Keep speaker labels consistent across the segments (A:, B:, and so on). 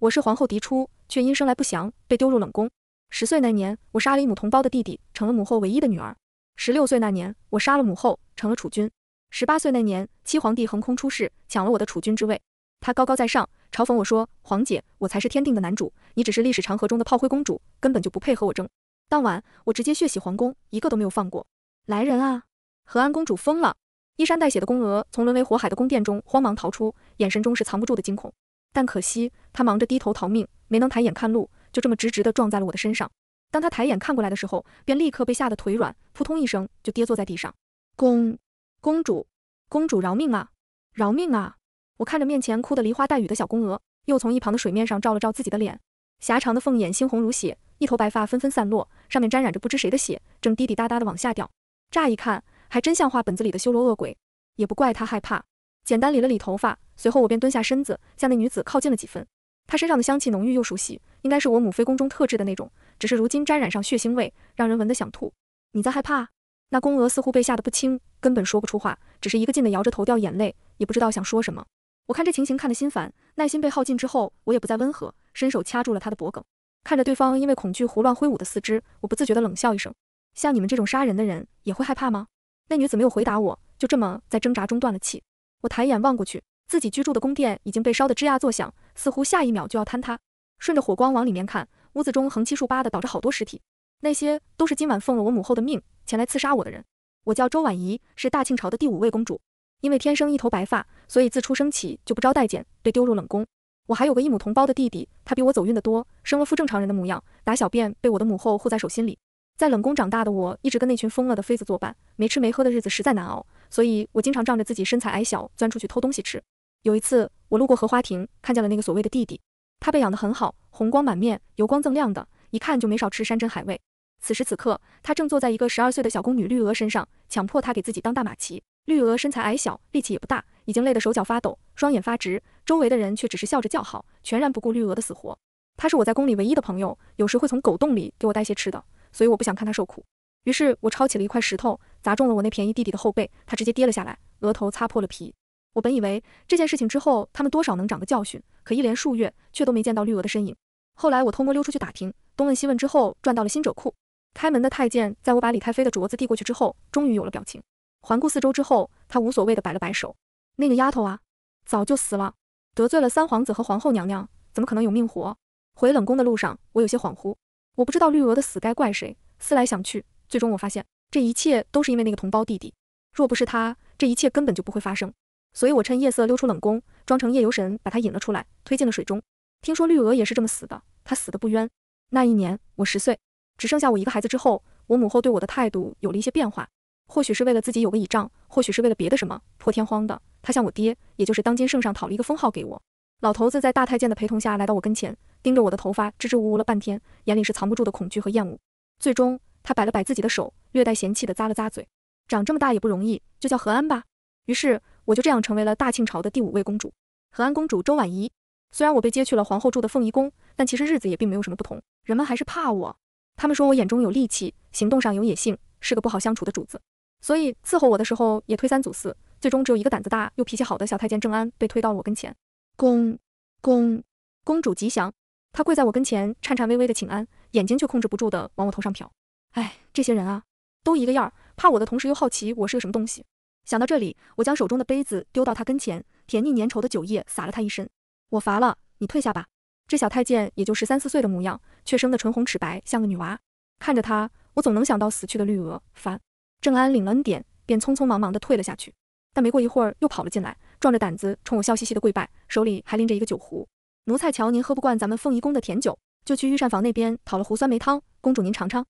A: 我是皇后嫡出，却因生来不祥被丢入冷宫。十岁那年，我杀了一母同胞的弟弟，成了母后唯一的女儿。十六岁那年，我杀了母后，成了储君。十八岁那年，七皇帝横空出世，抢了我的储君之位。他高高在上，嘲讽我说：“皇姐，我才是天定的男主，你只是历史长河中的炮灰公主，根本就不配和我争。”当晚，我直接血洗皇宫，一个都没有放过。来人啊！和安公主疯了，衣衫带血的宫娥从沦为火海的宫殿中慌忙逃出，眼神中是藏不住的惊恐。但可惜，他忙着低头逃命，没能抬眼看路，就这么直直的撞在了我的身上。当他抬眼看过来的时候，便立刻被吓得腿软，扑通一声就跌坐在地上。公公主，公主饶命啊！饶命啊！我看着面前哭得梨花带雨的小公鹅，又从一旁的水面上照了照自己的脸，狭长的凤眼猩红如血，一头白发纷纷散落，上面沾染着不知谁的血，正滴滴答答的往下掉。乍一看，还真像画本子里的修罗恶鬼。也不怪他害怕。简单理了理头发，随后我便蹲下身子，向那女子靠近了几分。她身上的香气浓郁又熟悉，应该是我母妃宫中特制的那种，只是如今沾染上血腥味，让人闻得想吐。你在害怕？那宫娥似乎被吓得不轻，根本说不出话，只是一个劲的摇着头掉眼泪，也不知道想说什么。我看这情形看得心烦，耐心被耗尽之后，我也不再温和，伸手掐住了她的脖颈，看着对方因为恐惧胡乱挥舞的四肢，我不自觉的冷笑一声：像你们这种杀人的人也会害怕吗？那女子没有回答我，就这么在挣扎中断了气。我抬眼望过去，自己居住的宫殿已经被烧得吱呀作响，似乎下一秒就要坍塌。顺着火光往里面看，屋子中横七竖八的倒着好多尸体，那些都是今晚奉了我母后的命前来刺杀我的人。我叫周婉仪，是大清朝的第五位公主，因为天生一头白发，所以自出生起就不招待见，被丢入冷宫。我还有个异母同胞的弟弟，他比我走运得多，生了副正常人的模样，打小便被我的母后护在手心里。在冷宫长大的我，一直跟那群疯了的妃子作伴，没吃没喝的日子实在难熬。所以，我经常仗着自己身材矮小，钻出去偷东西吃。有一次，我路过荷花亭，看见了那个所谓的弟弟。他被养得很好，红光满面，油光锃亮的，一看就没少吃山珍海味。此时此刻，他正坐在一个十二岁的小宫女绿娥身上，强迫她给自己当大马骑。绿娥身材矮小，力气也不大，已经累得手脚发抖，双眼发直。周围的人却只是笑着叫好，全然不顾绿娥的死活。他是我在宫里唯一的朋友，有时会从狗洞里给我带些吃的，所以我不想看他受苦。于是我抄起了一块石头。砸中了我那便宜弟弟的后背，他直接跌了下来，额头擦破了皮。我本以为这件事情之后他们多少能长个教训，可一连数月却都没见到绿娥的身影。后来我偷摸溜出去打听，东问西问之后，赚到了新者库。开门的太监在我把李太妃的镯子递过去之后，终于有了表情。环顾四周之后，他无所谓的摆了摆手：“那个丫头啊，早就死了。得罪了三皇子和皇后娘娘，怎么可能有命活？”回冷宫的路上，我有些恍惚，我不知道绿娥的死该怪谁。思来想去，最终我发现。这一切都是因为那个同胞弟弟，若不是他，这一切根本就不会发生。所以，我趁夜色溜出冷宫，装成夜游神，把他引了出来，推进了水中。听说绿娥也是这么死的，他死的不冤。那一年我十岁，只剩下我一个孩子之后，我母后对我的态度有了一些变化，或许是为了自己有个倚仗，或许是为了别的什么。破天荒的，她向我爹，也就是当今圣上，讨了一个封号给我。老头子在大太监的陪同下来到我跟前，盯着我的头发，支支吾吾了半天，眼里是藏不住的恐惧和厌恶。最终。他摆了摆自己的手，略带嫌弃的咂了咂嘴，长这么大也不容易，就叫何安吧。于是我就这样成为了大清朝的第五位公主，何安公主周婉仪。虽然我被接去了皇后住的凤仪宫，但其实日子也并没有什么不同。人们还是怕我，他们说我眼中有戾气，行动上有野性，是个不好相处的主子，所以伺候我的时候也推三阻四。最终只有一个胆子大又脾气好的小太监郑安被推到了我跟前。公公公主吉祥。他跪在我跟前，颤颤巍巍的请安，眼睛却控制不住的往我头上瞟。哎，这些人啊，都一个样儿，怕我的同时又好奇我是个什么东西。想到这里，我将手中的杯子丢到他跟前，甜腻粘稠的酒液洒了他一身。我乏了，你退下吧。这小太监也就十三四岁的模样，却生得唇红齿白，像个女娃。看着他，我总能想到死去的绿萼。烦，正安领了恩典，便匆匆忙忙地退了下去。但没过一会儿，又跑了进来，壮着胆子冲我笑嘻嘻的跪拜，手里还拎着一个酒壶。奴才瞧您喝不惯咱们凤仪宫的甜酒，就去御膳房那边讨了壶酸梅汤，公主您尝尝。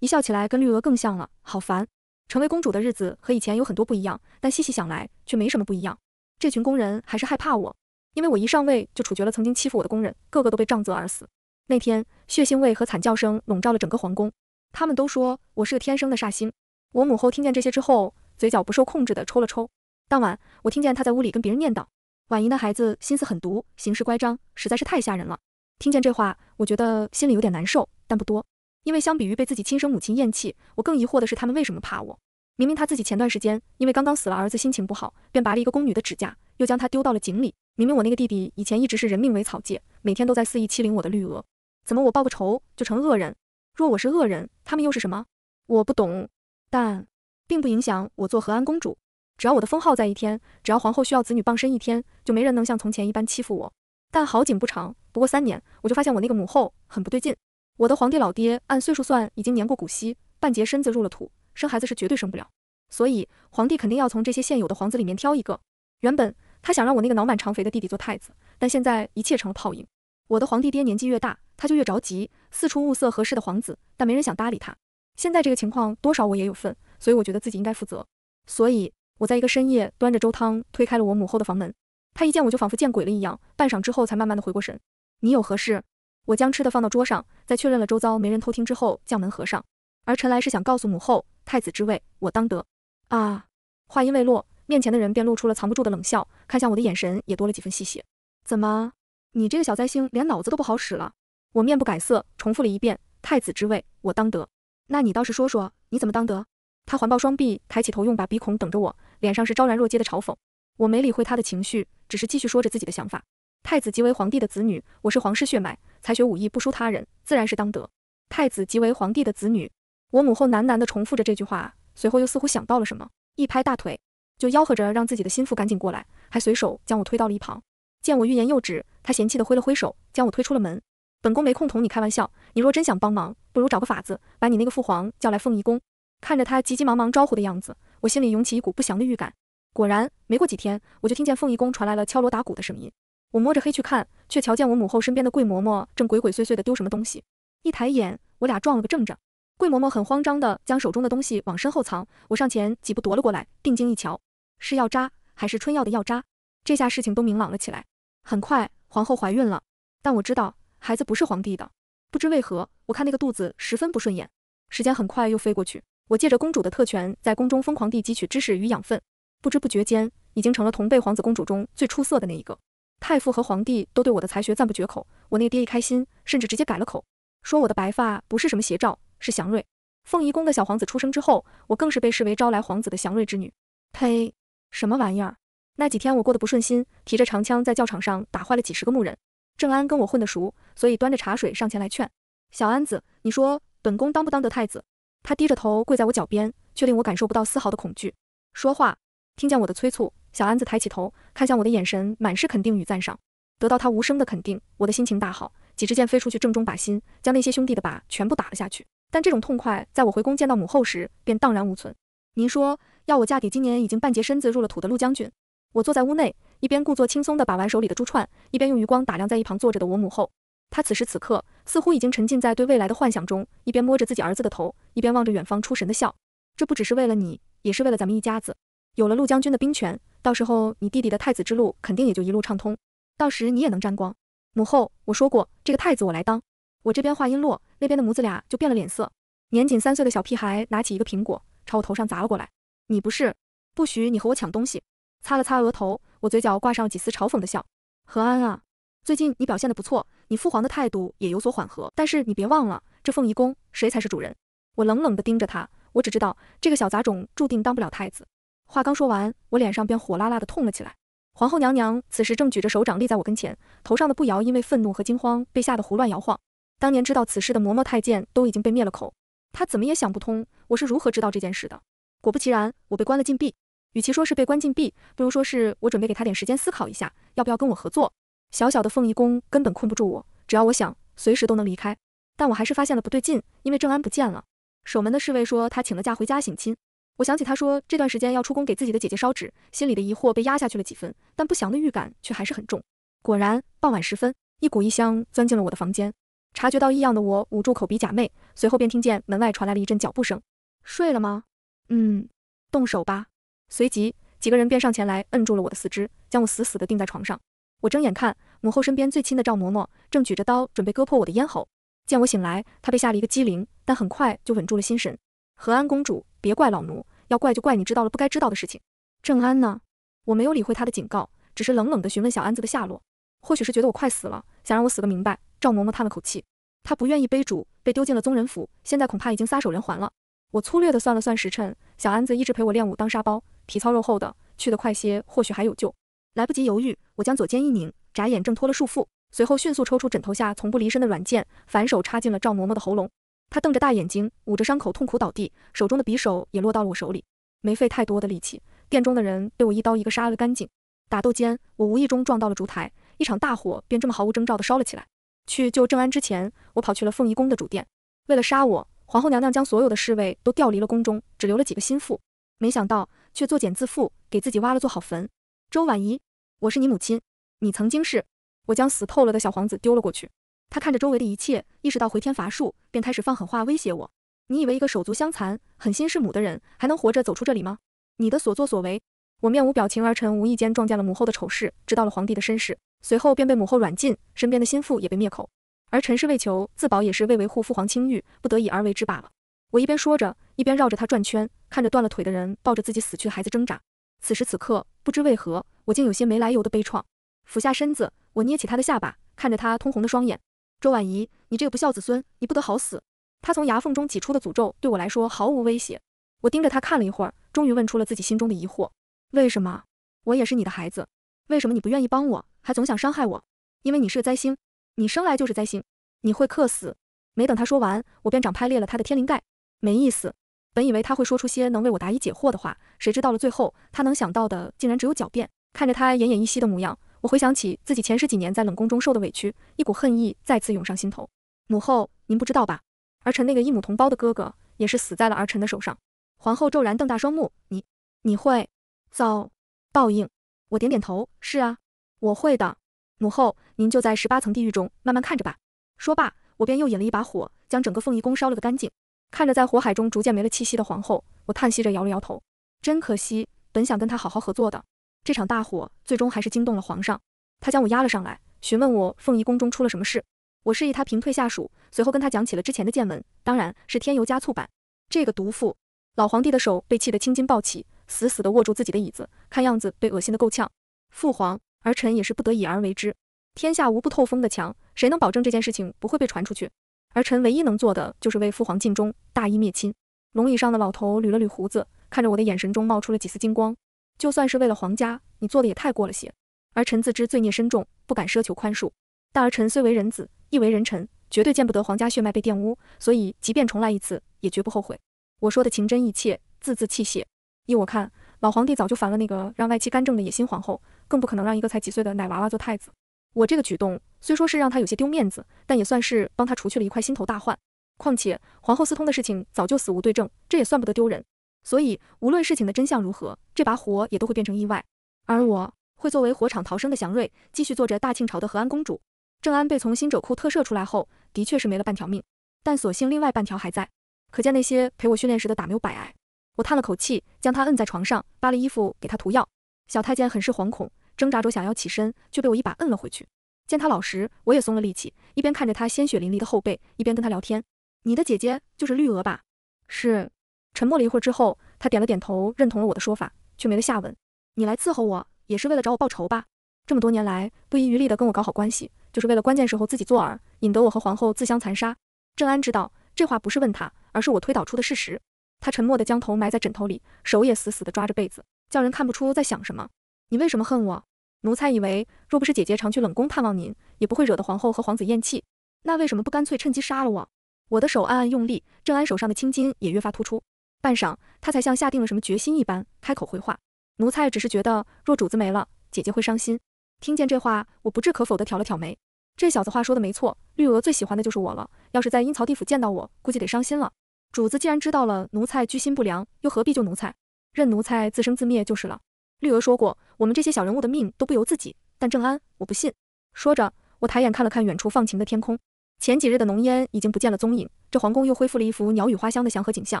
A: 一笑起来跟绿萼更像了，好烦。成为公主的日子和以前有很多不一样，但细细想来却没什么不一样。这群工人还是害怕我，因为我一上位就处决了曾经欺负我的工人，个个都被杖责而死。那天血腥味和惨叫声笼罩了整个皇宫，他们都说我是个天生的煞星。我母后听见这些之后，嘴角不受控制的抽了抽。当晚我听见她在屋里跟别人念叨：“婉莹的孩子心思狠毒，行事乖张，实在是太吓人了。”听见这话，我觉得心里有点难受，但不多。因为相比于被自己亲生母亲咽气，我更疑惑的是他们为什么怕我？明明他自己前段时间因为刚刚死了儿子，心情不好，便拔了一个宫女的指甲，又将她丢到了井里。明明我那个弟弟以前一直是人命为草芥，每天都在肆意欺凌我的绿萼，怎么我报个仇就成恶人？若我是恶人，他们又是什么？我不懂，但并不影响我做和安公主。只要我的封号在一天，只要皇后需要子女傍身一天，就没人能像从前一般欺负我。但好景不长，不过三年，我就发现我那个母后很不对劲。我的皇帝老爹按岁数算已经年过古稀，半截身子入了土，生孩子是绝对生不了，所以皇帝肯定要从这些现有的皇子里面挑一个。原本他想让我那个脑满肠肥的弟弟做太子，但现在一切成了泡影。我的皇帝爹年纪越大，他就越着急，四处物色合适的皇子，但没人想搭理他。现在这个情况多少我也有份，所以我觉得自己应该负责。所以我在一个深夜端着粥汤推开了我母后的房门，她一见我就仿佛见鬼了一样，半晌之后才慢慢的回过神。你有何事？我将吃的放到桌上，在确认了周遭没人偷听之后，将门合上。而陈来是想告诉母后，太子之位我当得啊！话音未落，面前的人便露出了藏不住的冷笑，看向我的眼神也多了几分戏谑。怎么，你这个小灾星连脑子都不好使了？我面不改色，重复了一遍：“太子之位我当得。”那你倒是说说，你怎么当得？他环抱双臂，抬起头，用把鼻孔等着我，脸上是昭然若揭的嘲讽。我没理会他的情绪，只是继续说着自己的想法。太子即为皇帝的子女，我是皇室血脉，才学武艺不输他人，自然是当得。太子即为皇帝的子女，我母后喃喃地重复着这句话，随后又似乎想到了什么，一拍大腿，就吆喝着让自己的心腹赶紧过来，还随手将我推到了一旁。见我欲言又止，他嫌弃地挥了挥手，将我推出了门。本宫没空同你开玩笑，你若真想帮忙，不如找个法子把你那个父皇叫来凤仪宫。看着他急急忙忙招呼的样子，我心里涌起一股不祥的预感。果然，没过几天，我就听见凤仪宫传来了敲锣打鼓的声音。我摸着黑去看，却瞧见我母后身边的桂嬷嬷正鬼鬼祟祟的丢什么东西。一抬眼，我俩撞了个正着。桂嬷嬷很慌张的将手中的东西往身后藏，我上前几步夺了过来，定睛一瞧，是药渣，还是春药的药渣？这下事情都明朗了起来。很快，皇后怀孕了，但我知道孩子不是皇帝的。不知为何，我看那个肚子十分不顺眼。时间很快又飞过去，我借着公主的特权，在宫中疯狂地汲取知识与养分，不知不觉间已经成了同辈皇子公主中最出色的那一个。太傅和皇帝都对我的才学赞不绝口，我那个爹一开心，甚至直接改了口，说我的白发不是什么邪兆，是祥瑞。凤仪宫的小皇子出生之后，我更是被视为招来皇子的祥瑞之女。呸，什么玩意儿！那几天我过得不顺心，提着长枪在教场上打坏了几十个牧人。郑安跟我混得熟，所以端着茶水上前来劝小安子：“你说本宫当不当得太子？”他低着头跪在我脚边，却令我感受不到丝毫的恐惧。说话，听见我的催促。小安子抬起头，看向我的眼神满是肯定与赞赏。得到他无声的肯定，我的心情大好。几支箭飞出去，正中靶心，将那些兄弟的靶全部打了下去。但这种痛快，在我回宫见到母后时便荡然无存。您说要我嫁给今年已经半截身子入了土的陆将军，我坐在屋内，一边故作轻松地把玩手里的珠串，一边用余光打量在一旁坐着的我母后。她此时此刻似乎已经沉浸在对未来的幻想中，一边摸着自己儿子的头，一边望着远方出神的笑。这不只是为了你，也是为了咱们一家子。有了陆将军的兵权，到时候你弟弟的太子之路肯定也就一路畅通，到时你也能沾光。母后，我说过这个太子我来当。我这边话音落，那边的母子俩就变了脸色。年仅三岁的小屁孩拿起一个苹果，朝我头上砸了过来。你不是，不许你和我抢东西。擦了擦额头，我嘴角挂上几丝嘲讽的笑。何安啊，最近你表现的不错，你父皇的态度也有所缓和。但是你别忘了，这凤仪宫谁才是主人？我冷冷的盯着他，我只知道这个小杂种注定当不了太子。话刚说完，我脸上便火辣辣的痛了起来。皇后娘娘此时正举着手掌立在我跟前，头上的步摇因为愤怒和惊慌被吓得胡乱摇晃。当年知道此事的嬷嬷太监都已经被灭了口，她怎么也想不通我是如何知道这件事的。果不其然，我被关了禁闭。与其说是被关禁闭，不如说是我准备给他点时间思考一下，要不要跟我合作。小小的凤仪宫根本困不住我，只要我想，随时都能离开。但我还是发现了不对劲，因为正安不见了。守门的侍卫说他请了假回家省亲。我想起他说这段时间要出宫给自己的姐姐烧纸，心里的疑惑被压下去了几分，但不祥的预感却还是很重。果然，傍晚时分，一股异香钻进了我的房间。察觉到异样的我，捂住口鼻假寐，随后便听见门外传来了一阵脚步声。睡了吗？嗯，动手吧。随即，几个人便上前来摁住了我的四肢，将我死死地钉在床上。我睁眼看，母后身边最亲的赵嬷嬷正举着刀准备割破我的咽喉。见我醒来，她被吓了一个激灵，但很快就稳住了心神。和安公主，别怪老奴，要怪就怪你知道了不该知道的事情。郑安呢？我没有理会他的警告，只是冷冷地询问小安子的下落。或许是觉得我快死了，想让我死个明白。赵嬷嬷叹了口气，她不愿意背主，被丢进了宗人府，现在恐怕已经撒手人寰了。我粗略地算了算时辰，小安子一直陪我练武当沙包，皮糙肉厚的，去得快些，或许还有救。来不及犹豫，我将左肩一拧，眨眼挣脱了束缚，随后迅速抽出枕头下从不离身的软剑，反手插进了赵嬷嬷的喉咙。他瞪着大眼睛，捂着伤口痛苦倒地，手中的匕首也落到了我手里。没费太多的力气，殿中的人被我一刀一个杀了干净。打斗间，我无意中撞到了烛台，一场大火便这么毫无征兆的烧了起来。去救正安之前，我跑去了凤仪宫的主殿。为了杀我，皇后娘娘将所有的侍卫都调离了宫中，只留了几个心腹。没想到却作茧自缚，给自己挖了座好坟。周婉仪，我是你母亲，你曾经是。我将死透了的小皇子丢了过去。他看着周围的一切，意识到回天乏术，便开始放狠话威胁我。你以为一个手足相残、狠心弑母的人还能活着走出这里吗？你的所作所为，我面无表情。而臣无意间撞见了母后的丑事，知道了皇帝的身世，随后便被母后软禁，身边的心腹也被灭口。而臣是为求自保，也是为维护父皇清誉，不得已而为之罢了。我一边说着，一边绕着他转圈，看着断了腿的人抱着自己死去孩子挣扎。此时此刻，不知为何，我竟有些没来由的悲怆。俯下身子，我捏起他的下巴，看着他通红的双眼。周婉仪，你这个不孝子孙，你不得好死！他从牙缝中挤出的诅咒对我来说毫无威胁。我盯着他看了一会儿，终于问出了自己心中的疑惑：为什么我也是你的孩子？为什么你不愿意帮我，还总想伤害我？因为你是个灾星，你生来就是灾星，你会克死。没等他说完，我便掌拍裂了他的天灵盖。没意思。本以为他会说出些能为我答疑解惑的话，谁知到了最后，他能想到的竟然只有狡辩。看着他奄奄一息的模样。我回想起自己前十几年在冷宫中受的委屈，一股恨意再次涌上心头。母后，您不知道吧？儿臣那个一母同胞的哥哥，也是死在了儿臣的手上。皇后骤然瞪大双目，你你会遭报应？我点点头，是啊，我会的。母后，您就在十八层地狱中慢慢看着吧。说罢，我便又引了一把火，将整个凤仪宫烧了个干净。看着在火海中逐渐没了气息的皇后，我叹息着摇了摇头，真可惜，本想跟她好好合作的。这场大火最终还是惊动了皇上，他将我押了上来，询问我凤仪宫中出了什么事。我示意他平退下属，随后跟他讲起了之前的见闻，当然是添油加醋版。这个毒妇！老皇帝的手被气得青筋暴起，死死地握住自己的椅子，看样子被恶心的够呛。父皇，儿臣也是不得已而为之。天下无不透风的墙，谁能保证这件事情不会被传出去？儿臣唯一能做的就是为父皇尽忠，大义灭亲。龙椅上的老头捋了捋胡子，看着我的眼神中冒出了几丝金光。就算是为了皇家，你做的也太过了些。而臣自知罪孽深重，不敢奢求宽恕。但儿臣虽为人子，亦为人臣，绝对见不得皇家血脉被玷污，所以即便重来一次，也绝不后悔。我说的情真意切，字字泣血。依我看，老皇帝早就烦了那个让外戚干政的野心皇后，更不可能让一个才几岁的奶娃娃做太子。我这个举动虽说是让他有些丢面子，但也算是帮他除去了一块心头大患。况且皇后私通的事情早就死无对证，这也算不得丢人。所以，无论事情的真相如何，这把火也都会变成意外。而我会作为火场逃生的祥瑞，继续做着大清朝的和安公主。郑安被从新者库特赦出来后，的确是没了半条命，但所幸另外半条还在。可见那些陪我训练时的打没有白挨。我叹了口气，将他摁在床上，扒了衣服给他涂药。小太监很是惶恐，挣扎着想要起身，却被我一把摁了回去。见他老实，我也松了力气，一边看着他鲜血淋漓的后背，一边跟他聊天。你的姐姐就是绿娥吧？是。沉默了一会儿之后，他点了点头，认同了我的说法，却没了下文。你来伺候我，也是为了找我报仇吧？这么多年来，不遗余力的跟我搞好关系，就是为了关键时候自己做饵，引得我和皇后自相残杀。郑安知道，这话不是问他，而是我推导出的事实。他沉默的将头埋在枕头里，手也死死的抓着被子，叫人看不出在想什么。你为什么恨我？奴才以为，若不是姐姐常去冷宫探望您，也不会惹得皇后和皇子厌弃。那为什么不干脆趁机杀了我？我的手暗暗用力，郑安手上的青筋也越发突出。半晌，他才像下定了什么决心一般开口回话：“奴才只是觉得，若主子没了，姐姐会伤心。”听见这话，我不置可否的挑了挑眉。这小子话说的没错，绿娥最喜欢的就是我了，要是在阴曹地府见到我，估计得伤心了。主子既然知道了奴才居心不良，又何必救奴才？任奴才自生自灭就是了。绿娥说过，我们这些小人物的命都不由自己，但正安，我不信。说着，我抬眼看了看远处放晴的天空，前几日的浓烟已经不见了踪影，这皇宫又恢复了一幅鸟语花香的祥和景象。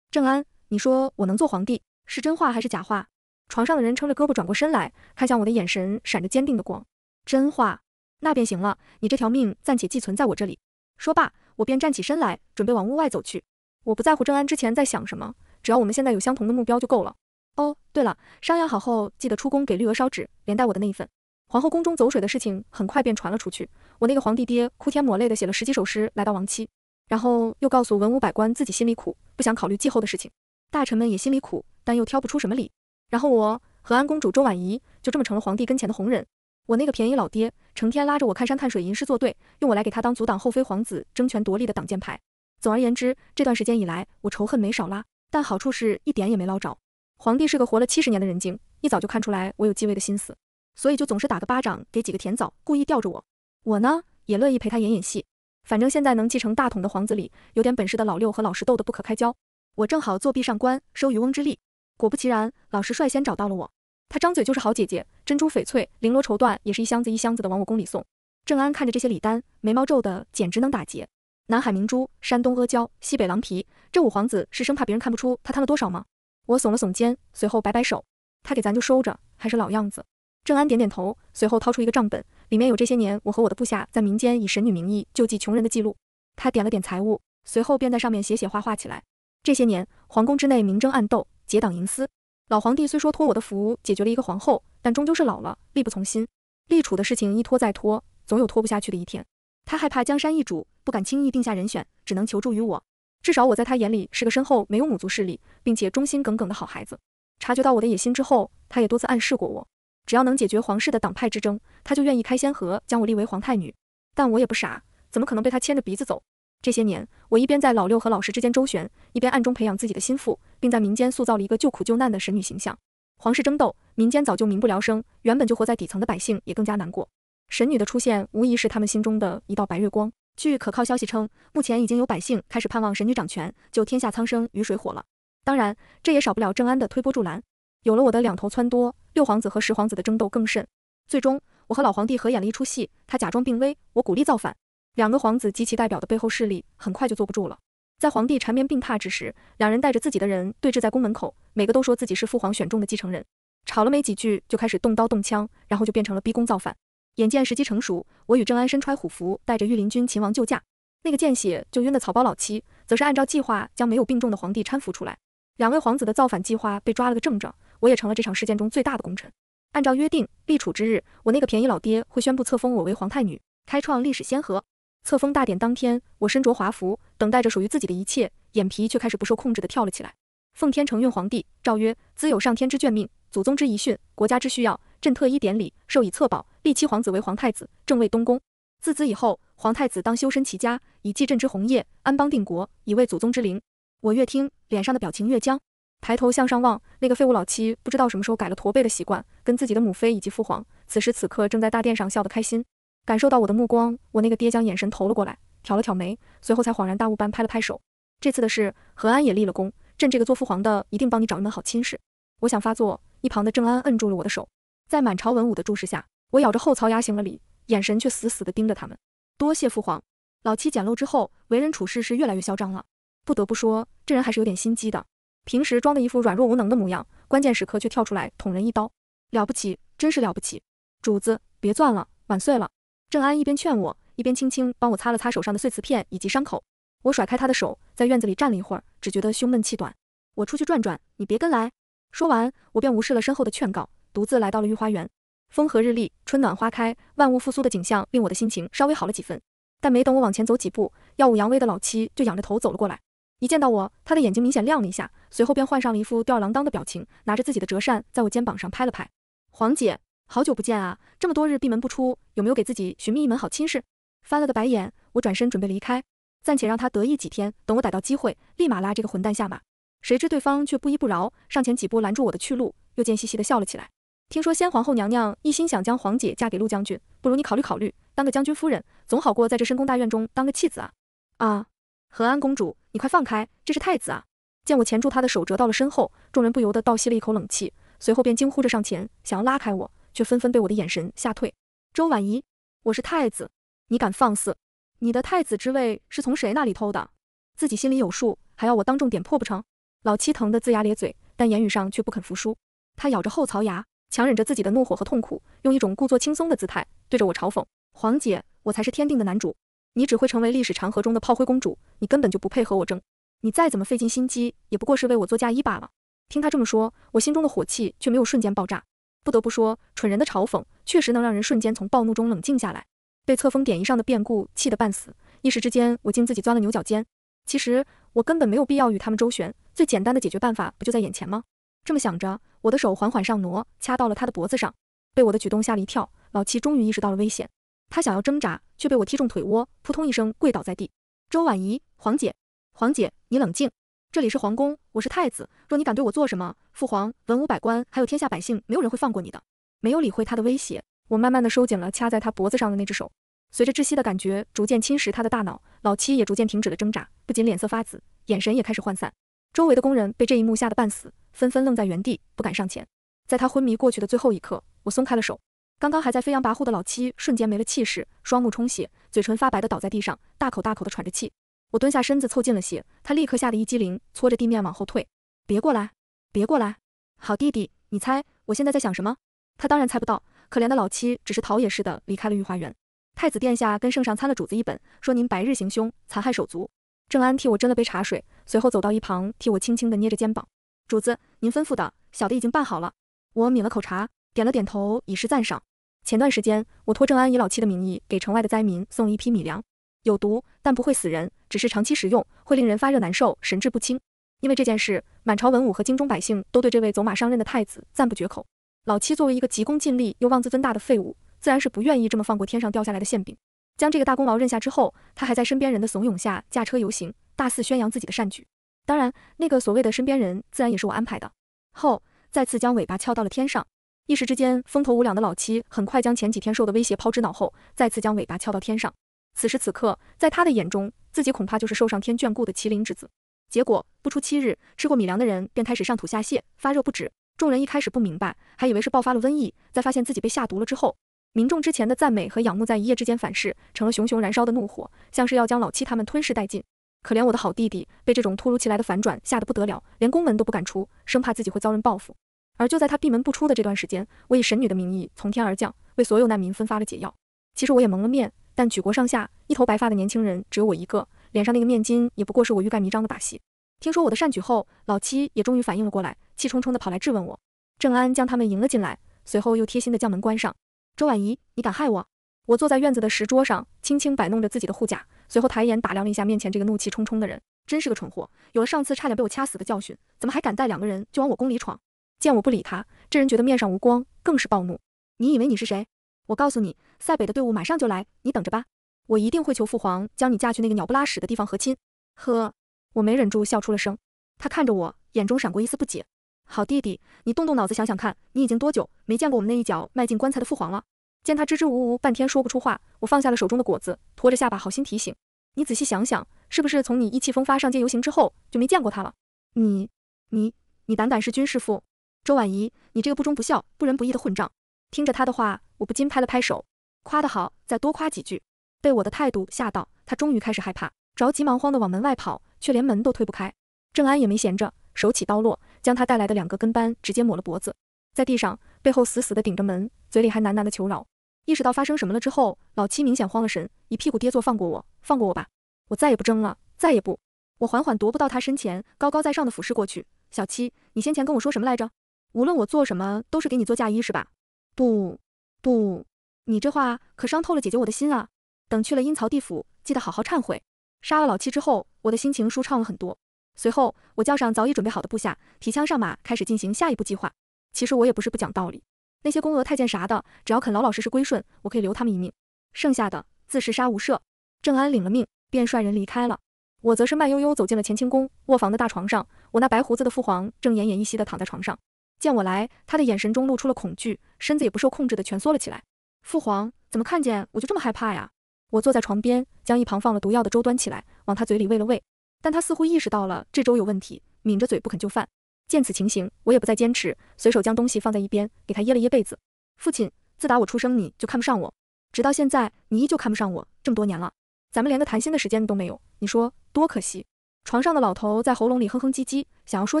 A: 正安，你说我能做皇帝是真话还是假话？床上的人撑着胳膊转过身来，看向我的眼神闪着坚定的光。真话，那便行了。你这条命暂且寄存在我这里。说罢，我便站起身来，准备往屋外走去。我不在乎正安之前在想什么，只要我们现在有相同的目标就够了。哦，对了，商量好后记得出宫给绿娥烧纸，连带我的那一份。皇后宫中走水的事情很快便传了出去，我那个皇帝爹哭天抹泪的写了十几首诗，来到王妻。然后又告诉文武百官自己心里苦，不想考虑继后的事情。大臣们也心里苦，但又挑不出什么理。然后我和安公主周婉仪就这么成了皇帝跟前的红人。我那个便宜老爹成天拉着我看山看水吟诗作对，用我来给他当阻挡后妃皇子争权夺利的挡箭牌。总而言之，这段时间以来，我仇恨没少拉，但好处是一点也没捞着。皇帝是个活了七十年的人精，一早就看出来我有继位的心思，所以就总是打个巴掌给几个甜枣，故意吊着我。我呢，也乐意陪他演演戏。反正现在能继承大统的皇子里，有点本事的老六和老十斗得不可开交，我正好作壁上观，收渔翁之利。果不其然，老十率先找到了我，他张嘴就是好姐姐，珍珠翡翠、绫罗绸缎也是一箱子一箱子的往我宫里送。正安看着这些礼单，眉毛皱的简直能打结。南海明珠、山东阿胶、西北狼皮，这五皇子是生怕别人看不出他贪了多少吗？我耸了耸肩，随后摆摆手，他给咱就收着，还是老样子。正安点点头，随后掏出一个账本。里面有这些年我和我的部下在民间以神女名义救济穷人的记录。他点了点财物，随后便在上面写写画画起来。这些年皇宫之内明争暗斗，结党营私。老皇帝虽说托我的福解决了一个皇后，但终究是老了，力不从心。立储的事情一拖再拖，总有拖不下去的一天。他害怕江山易主，不敢轻易定下人选，只能求助于我。至少我在他眼里是个身后没有母族势力，并且忠心耿耿的好孩子。察觉到我的野心之后，他也多次暗示过我。只要能解决皇室的党派之争，他就愿意开先河，将我立为皇太女。但我也不傻，怎么可能被他牵着鼻子走？这些年，我一边在老六和老十之间周旋，一边暗中培养自己的心腹，并在民间塑造了一个救苦救难的神女形象。皇室争斗，民间早就民不聊生，原本就活在底层的百姓也更加难过。神女的出现，无疑是他们心中的一道白月光。据可靠消息称，目前已经有百姓开始盼望神女掌权，救天下苍生于水火了。当然，这也少不了正安的推波助澜。有了我的两头撺掇，六皇子和十皇子的争斗更甚。最终，我和老皇帝合演了一出戏，他假装病危，我鼓励造反。两个皇子及其代表的背后势力很快就坐不住了。在皇帝缠绵病榻之时，两人带着自己的人对峙在宫门口，每个都说自己是父皇选中的继承人，吵了没几句就开始动刀动枪，然后就变成了逼宫造反。眼见时机成熟，我与正安身揣虎符，带着御林军秦王救驾。那个见血就晕的草包老七，则是按照计划将没有病重的皇帝搀扶出来。两位皇子的造反计划被抓了个正着。我也成了这场事件中最大的功臣。按照约定，立储之日，我那个便宜老爹会宣布册封我为皇太女，开创历史先河。册封大典当天，我身着华服，等待着属于自己的一切，眼皮却开始不受控制的跳了起来。奉天承运皇帝诏曰：兹有上天之眷命，祖宗之遗训，国家之需要，朕特依典礼，授以册宝，立七皇子为皇太子，正位东宫。自兹以后，皇太子当修身齐家，以继朕之宏业；安邦定国，以慰祖宗之灵。我越听，脸上的表情越僵。抬头向上望，那个废物老七不知道什么时候改了驼背的习惯，跟自己的母妃以及父皇此时此刻正在大殿上笑得开心。感受到我的目光，我那个爹将眼神投了过来，挑了挑眉，随后才恍然大悟般拍了拍手。这次的事何安也立了功，朕这个做父皇的一定帮你找一门好亲事。我想发作，一旁的郑安摁住了我的手。在满朝文武的注视下，我咬着后槽牙行了礼，眼神却死死的盯着他们。多谢父皇。老七捡漏之后，为人处事是越来越嚣张了。不得不说，这人还是有点心机的。平时装的一副软弱无能的模样，关键时刻却跳出来捅人一刀，了不起，真是了不起！主子，别攥了，碗碎了。郑安一边劝我，一边轻轻帮我擦了擦手上的碎瓷片以及伤口。我甩开他的手，在院子里站了一会儿，只觉得胸闷气短。我出去转转，你别跟来。说完，我便无视了身后的劝告，独自来到了御花园。风和日丽，春暖花开，万物复苏的景象令我的心情稍微好了几分。但没等我往前走几步，耀武扬威的老七就仰着头走了过来。一见到我，他的眼睛明显亮了一下，随后便换上了一副吊儿郎当的表情，拿着自己的折扇在我肩膀上拍了拍。黄姐，好久不见啊！这么多日闭门不出，有没有给自己寻觅一门好亲事？翻了个白眼，我转身准备离开，暂且让他得意几天，等我逮到机会，立马拉这个混蛋下马。谁知对方却不依不饶，上前几步拦住我的去路，又贱兮兮的笑了起来。听说先皇后娘娘一心想将皇姐嫁给陆将军，不如你考虑考虑，当个将军夫人，总好过在这深宫大院中当个弃子啊！啊，和安公主。你快放开，这是太子啊！见我钳住他的手，折到了身后，众人不由得倒吸了一口冷气，随后便惊呼着上前，想要拉开我，却纷纷被我的眼神吓退。周婉仪，我是太子，你敢放肆？你的太子之位是从谁那里偷的？自己心里有数，还要我当众点破不成？老七疼得龇牙咧嘴，但言语上却不肯服输。他咬着后槽牙，强忍着自己的怒火和痛苦，用一种故作轻松的姿态对着我嘲讽：“黄姐，我才是天定的男主。”你只会成为历史长河中的炮灰公主，你根本就不配和我争。你再怎么费尽心机，也不过是为我做嫁衣罢了。听他这么说，我心中的火气却没有瞬间爆炸。不得不说，蠢人的嘲讽确实能让人瞬间从暴怒中冷静下来。被册封典仪上的变故气得半死，一时之间我竟自己钻了牛角尖。其实我根本没有必要与他们周旋，最简单的解决办法不就在眼前吗？这么想着，我的手缓缓上挪，掐到了他的脖子上。被我的举动吓了一跳，老七终于意识到了危险。他想要挣扎，却被我踢中腿窝，扑通一声跪倒在地。周婉仪，皇姐，皇姐，你冷静，这里是皇宫，我是太子，若你敢对我做什么，父皇、文武百官还有天下百姓，没有人会放过你的。没有理会他的威胁，我慢慢的收紧了掐在他脖子上的那只手，随着窒息的感觉逐渐侵蚀他的大脑，老七也逐渐停止了挣扎，不仅脸色发紫，眼神也开始涣散。周围的工人被这一幕吓得半死，纷纷愣在原地，不敢上前。在他昏迷过去的最后一刻，我松开了手。刚刚还在飞扬跋扈的老七瞬间没了气势，双目充血，嘴唇发白的倒在地上，大口大口的喘着气。我蹲下身子凑近了些，他立刻吓得一激灵，搓着地面往后退。别过来，别过来，好弟弟，你猜我现在在想什么？他当然猜不到，可怜的老七只是逃也似的离开了御花园。太子殿下跟圣上参了主子一本，说您白日行凶，残害手足。正安替我斟了杯茶水，随后走到一旁替我轻轻的捏着肩膀。主子，您吩咐的小的已经办好了。我抿了口茶，点了点头以示赞赏。前段时间，我托郑安以老七的名义给城外的灾民送了一批米粮，有毒，但不会死人，只是长期食用会令人发热难受、神志不清。因为这件事，满朝文武和京中百姓都对这位走马上任的太子赞不绝口。老七作为一个急功近利又妄自尊大的废物，自然是不愿意这么放过天上掉下来的馅饼。将这个大功劳认下之后，他还在身边人的怂恿下驾车游行，大肆宣扬自己的善举。当然，那个所谓的身边人自然也是我安排的。后再次将尾巴翘到了天上。一时之间，风头无两的老七很快将前几天受的威胁抛之脑后，再次将尾巴翘到天上。此时此刻，在他的眼中，自己恐怕就是受上天眷顾的麒麟之子。结果不出七日，吃过米粮的人便开始上吐下泻，发热不止。众人一开始不明白，还以为是爆发了瘟疫。在发现自己被下毒了之后，民众之前的赞美和仰慕在一夜之间反噬，成了熊熊燃烧的怒火，像是要将老七他们吞噬殆尽。可怜我的好弟弟，被这种突如其来的反转吓得不得了，连宫门都不敢出，生怕自己会遭人报复。而就在他闭门不出的这段时间，我以神女的名义从天而降，为所有难民分发了解药。其实我也蒙了面，但举国上下一头白发的年轻人只有我一个，脸上那个面巾也不过是我欲盖弥彰的把戏。听说我的善举后，老七也终于反应了过来，气冲冲地跑来质问我。郑安将他们迎了进来，随后又贴心地将门关上。周婉仪，你敢害我！我坐在院子的石桌上，轻轻摆弄着自己的护甲，随后抬眼打量了一下面前这个怒气冲冲的人，真是个蠢货！有了上次差点被我掐死的教训，怎么还敢带两个人就往我宫里闯？见我不理他，这人觉得面上无光，更是暴怒。你以为你是谁？我告诉你，塞北的队伍马上就来，你等着吧。我一定会求父皇将你嫁去那个鸟不拉屎的地方和亲。呵，我没忍住笑出了声。他看着我，眼中闪过一丝不解。好弟弟，你动动脑子想想看，你已经多久没见过我们那一脚迈进棺材的父皇了？见他支支吾吾半天说不出话，我放下了手中的果子，拖着下巴好心提醒：“你仔细想想，是不是从你意气风发上街游行之后就没见过他了？”你你你，胆敢是军师父！周婉仪，你这个不忠不孝、不仁不义的混账！听着他的话，我不禁拍了拍手，夸得好，再多夸几句。被我的态度吓到，他终于开始害怕，着急忙慌的往门外跑，却连门都推不开。郑安也没闲着，手起刀落，将他带来的两个跟班直接抹了脖子，在地上背后死死的顶着门，嘴里还喃喃的求饶。意识到发生什么了之后，老七明显慌了神，一屁股跌坐，放过我，放过我吧，我再也不争了，再也不。我缓缓踱步到他身前，高高在上的俯视过去，小七，你先前跟我说什么来着？无论我做什么，都是给你做嫁衣，是吧？不不，你这话可伤透了姐姐我的心啊！等去了阴曹地府，记得好好忏悔。杀了老七之后，我的心情舒畅了很多。随后，我叫上早已准备好的部下，提枪上马，开始进行下一步计划。其实我也不是不讲道理，那些宫娥太监啥的，只要肯老老实实归顺，我可以留他们一命，剩下的自是杀无赦。郑安领了命，便率人离开了。我则是慢悠悠走进了乾清宫卧房的大床上，我那白胡子的父皇正奄奄一息的躺在床上。见我来，他的眼神中露出了恐惧，身子也不受控制的蜷缩了起来。父皇怎么看见我就这么害怕呀？我坐在床边，将一旁放了毒药的粥端起来，往他嘴里喂了喂。但他似乎意识到了这粥有问题，抿着嘴不肯就范。见此情形，我也不再坚持，随手将东西放在一边，给他掖了掖被子。父亲，自打我出生，你就看不上我，直到现在，你依旧看不上我。这么多年了，咱们连个谈心的时间都没有，你说多可惜？床上的老头在喉咙里哼哼唧唧，想要说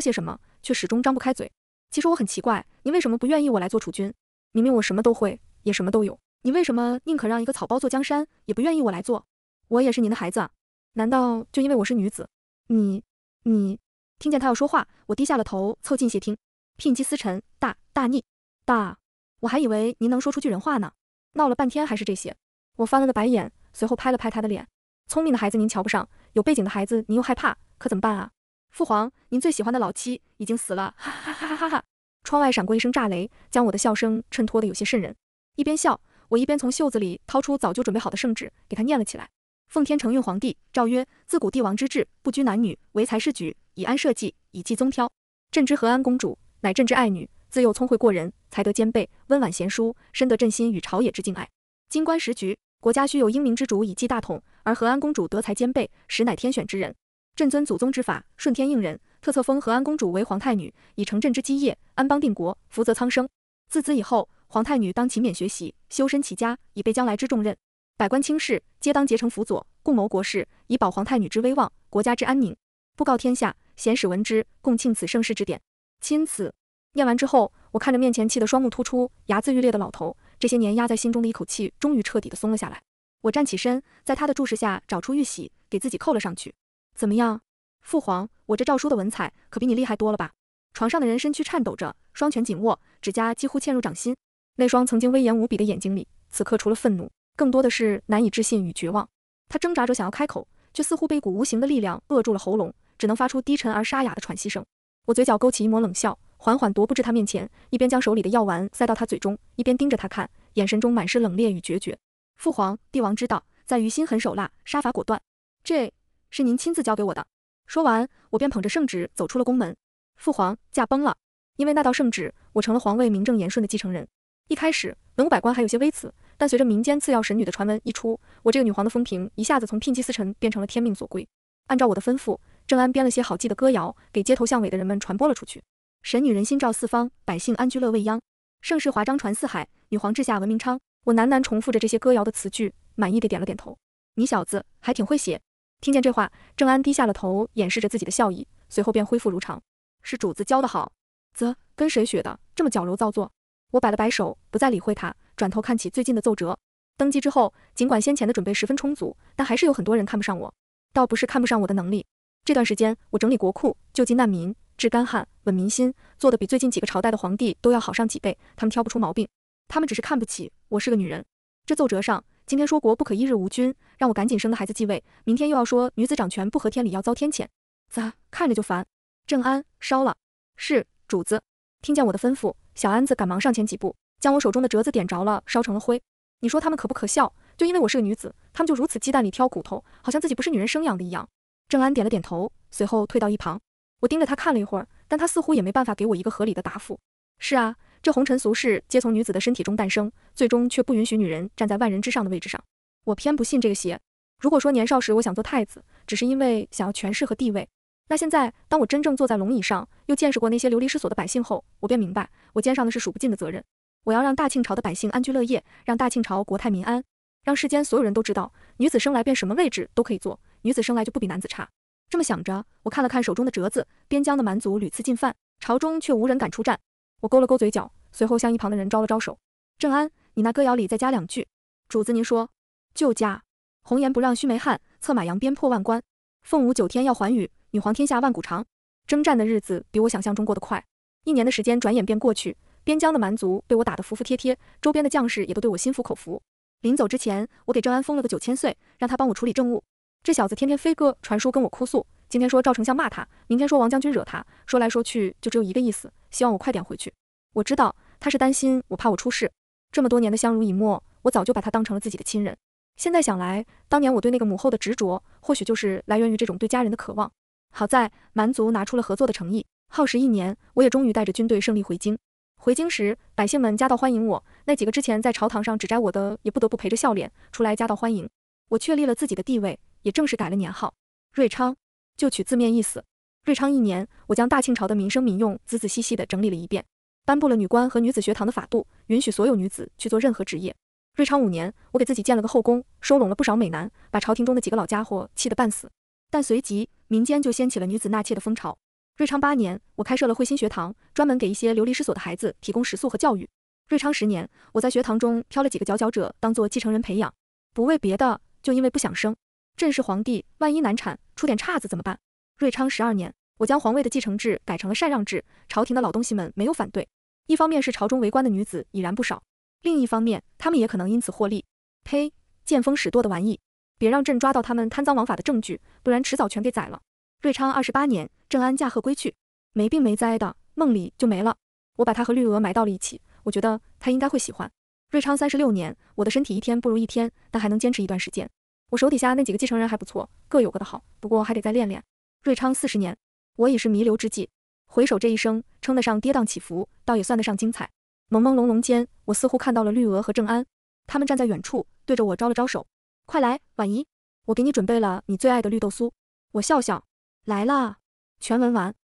A: 些什么，却始终张不开嘴。其实我很奇怪，您为什么不愿意我来做储君？明明我什么都会，也什么都有，你为什么宁可让一个草包做江山，也不愿意我来做？我也是您的孩子啊，难道就因为我是女子？你你听见他要说话，我低下了头，凑近些听。聘姬思辰，大大逆大，我还以为您能说出句人话呢，闹了半天还是这些。我翻了个白眼，随后拍了拍他的脸。聪明的孩子您瞧不上，有背景的孩子您又害怕，可怎么办啊？父皇，您最喜欢的老七已经死了，哈哈哈哈哈！哈！窗外闪过一声炸雷，将我的笑声衬托得有些渗人。一边笑，我一边从袖子里掏出早就准备好的圣旨，给他念了起来。奉天承运皇帝诏曰：自古帝王之治，不拘男女，唯才是举，以安社稷，以继宗挑。朕之和安公主乃朕之爱女，自幼聪慧过人，才德兼备，温婉贤淑，深得朕心与朝野之敬爱。今观时局，国家需有英明之主以继大统，而和安公主德才兼备，实乃天选之人。朕遵祖宗之法，顺天应人，特册封和安公主为皇太女，以成朕之基业，安邦定国，福泽苍生。自此以后，皇太女当勤勉学习，修身齐家，以备将来之重任。百官卿士皆当竭诚辅佐，共谋国事，以保皇太女之威望，国家之安宁。布告天下，贤使闻之，共庆此盛世之典。钦此。念完之后，我看着面前气得双目突出、牙眦欲裂的老头，这些年压在心中的一口气终于彻底的松了下来。我站起身，在他的注视下找出玉玺，给自己扣了上去。怎么样，父皇？我这诏书的文采可比你厉害多了吧？床上的人身躯颤抖着，双拳紧握，指甲几乎嵌入掌心。那双曾经威严无比的眼睛里，此刻除了愤怒，更多的是难以置信与绝望。他挣扎着想要开口，却似乎被一股无形的力量扼住了喉咙，只能发出低沉而沙哑的喘息声。我嘴角勾起一抹冷笑，缓缓踱步至他面前，一边将手里的药丸塞到他嘴中，一边盯着他看，眼神中满是冷冽与决绝。父皇，帝王之道在于心狠手辣，杀伐果断。这。是您亲自交给我的。说完，我便捧着圣旨走出了宫门。父皇驾崩了，因为那道圣旨，我成了皇位名正言顺的继承人。一开始，文武百官还有些微词，但随着民间次要神女的传闻一出，我这个女皇的风评一下子从聘妻司臣变成了天命所归。按照我的吩咐，正安编了些好记的歌谣，给街头巷尾的人们传播了出去。神女人心照四方，百姓安居乐未央，盛世华章传四海，女皇治下文明昌。我喃喃重复着这些歌谣的词句，满意地点了点头。你小子还挺会写。听见这话，郑安低下了头，掩饰着自己的笑意，随后便恢复如常。是主子教的好，啧，跟谁学的这么矫揉造作？我摆了摆手，不再理会他，转头看起最近的奏折。登基之后，尽管先前的准备十分充足，但还是有很多人看不上我。倒不是看不上我的能力，这段时间我整理国库、救济难民、治干旱、稳民心，做的比最近几个朝代的皇帝都要好上几倍，他们挑不出毛病。他们只是看不起我是个女人。这奏折上。今天说国不可一日无君，让我赶紧生个孩子继位，明天又要说女子掌权不合天理，要遭天谴，咋看着就烦。正安，烧了。是主子。听见我的吩咐，小安子赶忙上前几步，将我手中的折子点着了，烧成了灰。你说他们可不可笑？就因为我是个女子，他们就如此鸡蛋里挑骨头，好像自己不是女人生养的一样。正安点了点头，随后退到一旁。我盯着他看了一会儿，但他似乎也没办法给我一个合理的答复。是啊。这红尘俗世，皆从女子的身体中诞生，最终却不允许女人站在万人之上的位置上。我偏不信这个邪。如果说年少时我想做太子，只是因为想要权势和地位，那现在当我真正坐在龙椅上，又见识过那些流离失所的百姓后，我便明白，我肩上的是数不尽的责任。我要让大清朝的百姓安居乐业，让大清朝国泰民安，让世间所有人都知道，女子生来便什么位置都可以坐，女子生来就不比男子差。这么想着，我看了看手中的折子，边疆的蛮族屡次进犯，朝中却无人敢出战。我勾了勾嘴角，随后向一旁的人招了招手：“正安，你那歌谣里再加两句。主子您说，就加‘红颜不让须眉汉，策马扬鞭破万关。凤舞九天耀寰宇，女皇天下万古长。’”征战的日子比我想象中过得快，一年的时间转眼便过去。边疆的蛮族被我打得服服帖帖，周边的将士也都对我心服口服。临走之前，我给正安封了个九千岁，让他帮我处理政务。这小子天天飞鸽传书跟我哭诉。今天说赵丞相骂他，明天说王将军惹他，说来说去就只有一个意思，希望我快点回去。我知道他是担心我，怕我出事。这么多年的相濡以沫，我早就把他当成了自己的亲人。现在想来，当年我对那个母后的执着，或许就是来源于这种对家人的渴望。好在蛮族拿出了合作的诚意，耗时一年，我也终于带着军队胜利回京。回京时，百姓们夹道欢迎我。那几个之前在朝堂上指摘我的，也不得不陪着笑脸出来夹道欢迎。我确立了自己的地位，也正式改了年号，瑞昌。就取字面意思。瑞昌一年，我将大清朝的民生民用仔仔细细地整理了一遍，颁布了女官和女子学堂的法度，允许所有女子去做任何职业。瑞昌五年，我给自己建了个后宫，收拢了不少美男，把朝廷中的几个老家伙气得半死。但随即民间就掀起了女子纳妾的风潮。瑞昌八年，我开设了慧心学堂，专门给一些流离失所的孩子提供食宿和教育。瑞昌十年，我在学堂中挑了几个佼佼者当做继承人培养，不为别的，就因为不想生。朕是皇帝，万一难产出点岔子怎么办？瑞昌十二年，我将皇位的继承制改成了禅让制，朝廷的老东西们没有反对。一方面是朝中为官的女子已然不少，另一方面他们也可能因此获利。呸，见风使舵的玩意，别让朕抓到他们贪赃枉法的证据，不然迟早全给宰了。瑞昌二十八年，正安驾鹤归去，没病没灾的，梦里就没了。我把他和绿娥埋到了一起，我觉得他应该会喜欢。瑞昌三十六年，我的身体一天不如一天，但还能坚持一段时间。我手底下那几个继承人还不错，各有各的好，不过还得再练练。瑞昌四十年，我已是弥留之际。回首这一生，称得上跌宕起伏，倒也算得上精彩。朦朦胧胧间，我似乎看到了绿娥和正安，他们站在远处，对着我招了招手：“快来，婉仪，我给你准备了你最爱的绿豆酥。”我笑笑：“来啦。全文完。